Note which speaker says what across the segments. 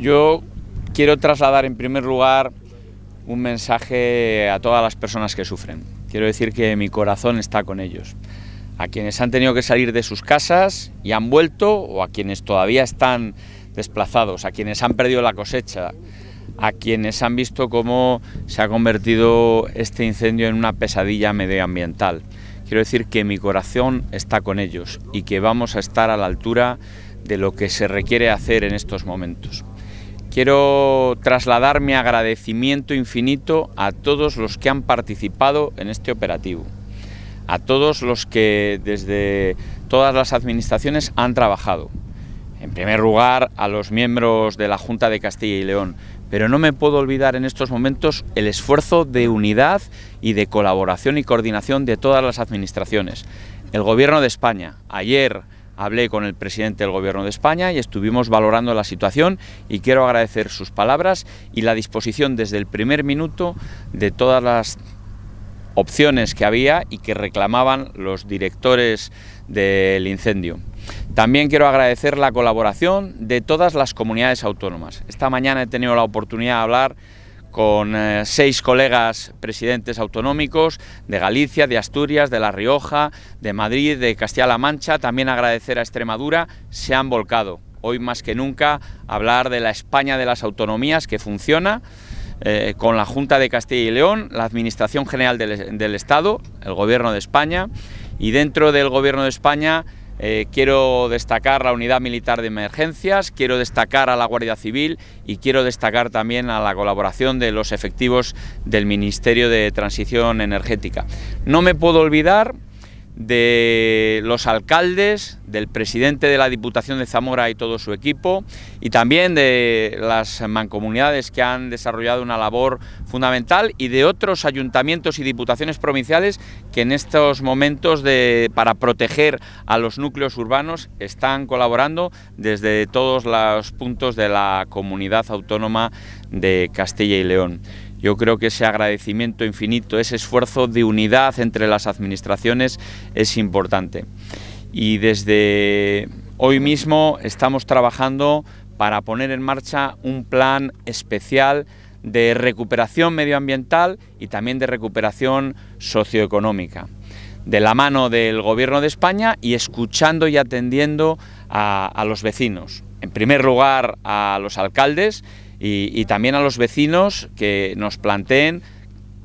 Speaker 1: Yo quiero trasladar en primer lugar un mensaje a todas las personas que sufren. Quiero decir que mi corazón está con ellos. A quienes han tenido que salir de sus casas y han vuelto, o a quienes todavía están desplazados, a quienes han perdido la cosecha, a quienes han visto cómo se ha convertido este incendio en una pesadilla medioambiental. Quiero decir que mi corazón está con ellos y que vamos a estar a la altura de lo que se requiere hacer en estos momentos. Quiero trasladar mi agradecimiento infinito a todos los que han participado en este operativo, a todos los que desde todas las administraciones han trabajado. En primer lugar, a los miembros de la Junta de Castilla y León, pero no me puedo olvidar en estos momentos el esfuerzo de unidad y de colaboración y coordinación de todas las administraciones. El Gobierno de España, ayer, hablé con el presidente del Gobierno de España y estuvimos valorando la situación y quiero agradecer sus palabras y la disposición desde el primer minuto de todas las opciones que había y que reclamaban los directores del incendio. También quiero agradecer la colaboración de todas las comunidades autónomas. Esta mañana he tenido la oportunidad de hablar con eh, seis colegas presidentes autonómicos de Galicia, de Asturias, de La Rioja, de Madrid, de Castilla-La Mancha, también agradecer a Extremadura, se han volcado. Hoy más que nunca hablar de la España de las autonomías que funciona. Eh, con la Junta de Castilla y León, la Administración General del Estado, el Gobierno de España y dentro del Gobierno de España eh, quiero destacar la Unidad Militar de Emergencias, quiero destacar a la Guardia Civil y quiero destacar también a la colaboración de los efectivos del Ministerio de Transición Energética. No me puedo olvidar de los alcaldes, del presidente de la Diputación de Zamora y todo su equipo, y también de las mancomunidades que han desarrollado una labor fundamental y de otros ayuntamientos y diputaciones provinciales que en estos momentos para proteger a los núcleos urbanos están colaborando desde todos los puntos de la comunidad autónoma de Castilla y León. Yo creo que ese agradecimiento infinito, ese esfuerzo de unidad entre las administraciones es importante. Y desde hoy mismo estamos trabajando para poner en marcha un plan especial de recuperación medioambiental y también de recuperación socioeconómica, de la mano del Gobierno de España y escuchando y atendiendo a, los vecinos. En primer lugar, a los alcaldes y, también a los vecinos que nos planteen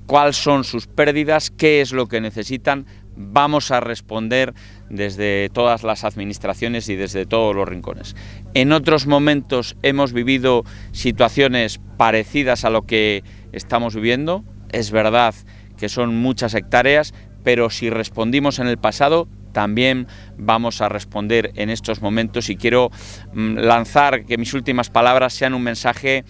Speaker 1: cuáles son sus pérdidas, qué es lo que necesitan. Vamos a responder desde todas las administraciones y desde todos los rincones. En otros momentos hemos vivido situaciones parecidas a lo que estamos viviendo. Es verdad que son muchas hectáreas, pero si respondimos en el pasado también vamos a responder en estos momentos y quiero mm, lanzar que mis últimas palabras sean un mensaje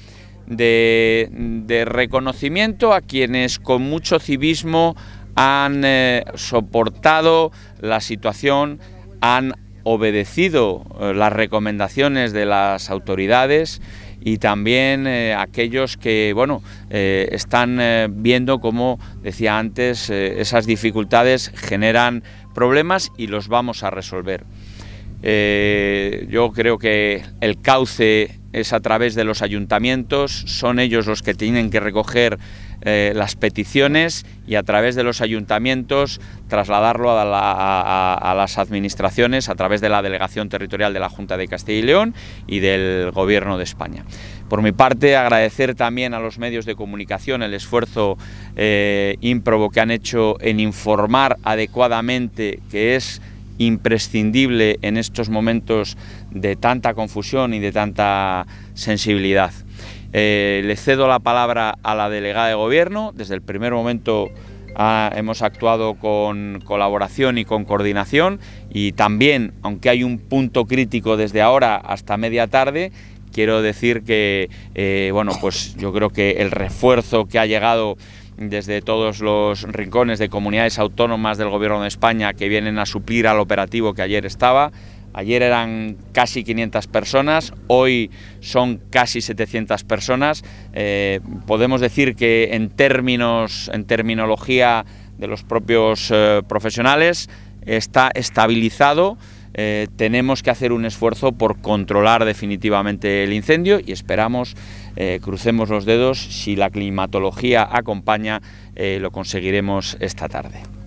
Speaker 1: de, reconocimiento a quienes con mucho civismo han eh, soportado la situación, han obedecido eh, las recomendaciones de las autoridades y también eh, aquellos que bueno, eh, están eh, viendo, cómo decía antes, esas dificultades generan problemas y los vamos a resolver. yo creo que el cauce es a través de los ayuntamientos, son ellos los que tienen que recoger eh, las peticiones y a través de los ayuntamientos trasladarlo a, las administraciones a través de la delegación territorial de la Junta de Castilla y León y del Gobierno de España. Por mi parte, agradecer también a los medios de comunicación el esfuerzo eh, ímprobo que han hecho en informar adecuadamente que es imprescindible en estos momentos de tanta confusión y de tanta sensibilidad. Eh, le cedo la palabra a la delegada de gobierno. Desde el primer momento ah, hemos actuado con colaboración y con coordinación y también, aunque hay un punto crítico desde ahora hasta media tarde, quiero decir que, eh, bueno, pues yo creo que el refuerzo que ha llegado desde todos los rincones de comunidades autónomas del Gobierno de España que vienen a suplir al operativo que ayer estaba. Ayer eran casi 500 personas, hoy son casi 700 personas. Eh, podemos decir que en términos, en terminología de los propios eh, profesionales, está estabilizado eh, tenemos que hacer un esfuerzo por controlar definitivamente el incendio y esperamos, eh, crucemos los dedos, si la climatología acompaña, eh, lo conseguiremos esta tarde.